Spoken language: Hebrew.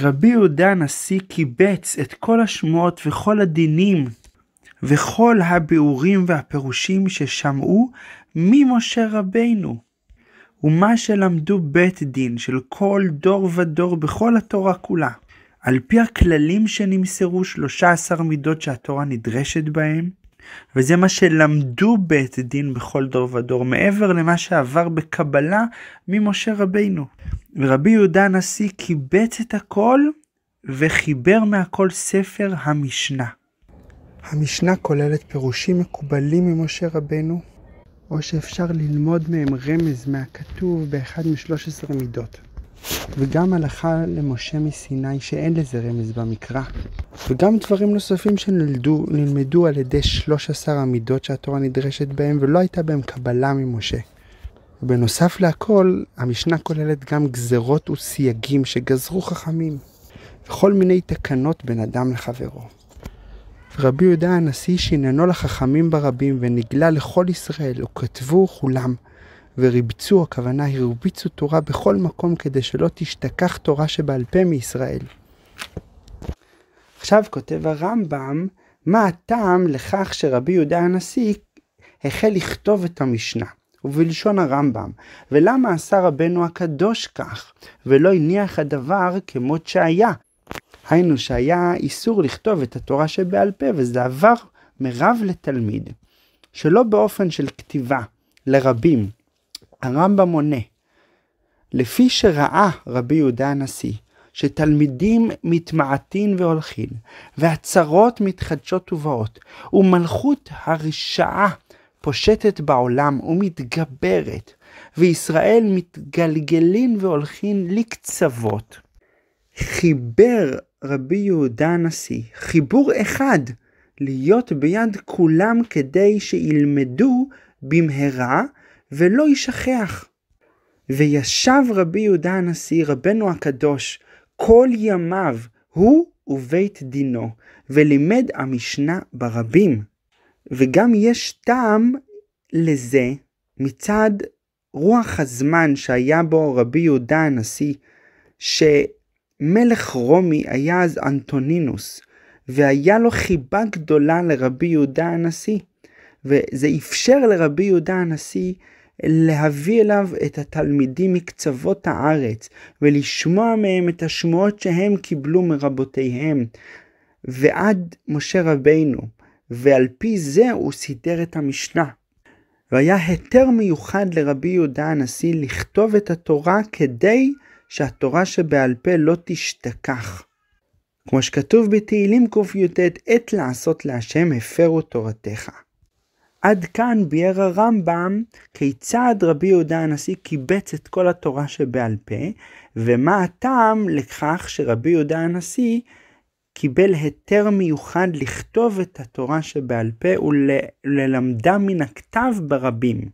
רבי יהודה הנשיא קיבץ את כל השמועות וכל הדינים וכל הביאורים והפירושים ששמעו ממשה רבינו. ומה שלמדו בית דין של כל דור ודור בכל התורה כולה, על פי הכללים שנמסרו 13 מידות שהתורה נדרשת בהם, וזה מה שלמדו בית דין בכל דור ודור, מעבר למה שעבר בקבלה ממשה רבינו. ורבי יהודה הנשיא קיבץ את הכל וחיבר מהכל ספר המשנה. המשנה כוללת פירושים מקובלים ממשה רבנו, או שאפשר ללמוד מהם רמז מהכתוב באחד משלוש עשרה מידות. וגם הלכה למשה מסיני שאין לזה רמז במקרא. וגם דברים נוספים שנלמדו על ידי שלוש עשר המידות שהתורה נדרשת בהם ולא הייתה בהם קבלה ממשה. ובנוסף להכל, המשנה כוללת גם גזרות וסייגים שגזרו חכמים, וכל מיני תקנות בין אדם לחברו. רבי יהודה הנשיא שיננו לחכמים ברבים ונגלה לכל ישראל, וכתבו כולם, וריבצו, הכוונה הרביצו תורה בכל מקום כדי שלא תשתכח תורה שבעל פה מישראל. עכשיו כותב הרמב"ם, מה הטעם לכך שרבי יהודה הנשיא החל לכתוב את המשנה? ובלשון הרמב"ם, ולמה עשה רבנו הקדוש כך, ולא הניח הדבר כמות שהיה. היינו שהיה איסור לכתוב את התורה שבעל פה, וזה עבר מרב לתלמיד, שלא באופן של כתיבה, לרבים. הרמב"ם עונה, לפי שראה רבי יהודה הנשיא, שתלמידים מתמעטים והולכים, והצרות מתחדשות ובאות, ומלכות הרשעה פושטת בעולם ומתגברת, וישראל מתגלגלים והולכים לקצוות. חיבר רבי יהודה הנשיא חיבור אחד להיות ביד כולם כדי שילמדו במהרה ולא יישכח. וישב רבי יהודה הנשיא רבנו הקדוש כל ימיו הוא ובית דינו ולימד המשנה ברבים. וגם יש טעם לזה מצד רוח הזמן שהיה בו רבי יהודה הנשיא, שמלך רומי היה אז אנטונינוס, והיה לו חיבה גדולה לרבי יהודה הנשיא, וזה אפשר לרבי יהודה הנשיא להביא אליו את התלמידים מקצוות הארץ ולשמוע מהם את השמועות שהם קיבלו מרבותיהם ועד משה רבינו ועל פי זה הוא סידר את המשנה. והיה היתר מיוחד לרבי יהודה הנשיא לכתוב את התורה כדי שהתורה שבעל פה לא תשתכח. כמו שכתוב בתהילים קי"ט, עת לעשות להשם הפרו תורתך. עד כאן ביאר הרמב"ם כיצד רבי יהודה הנשיא קיבץ את כל התורה שבעל פה, ומה הטעם לכך שרבי יהודה הנשיא קיבל היתר מיוחד לכתוב את התורה שבעל פה וללמדה מן הכתב ברבים.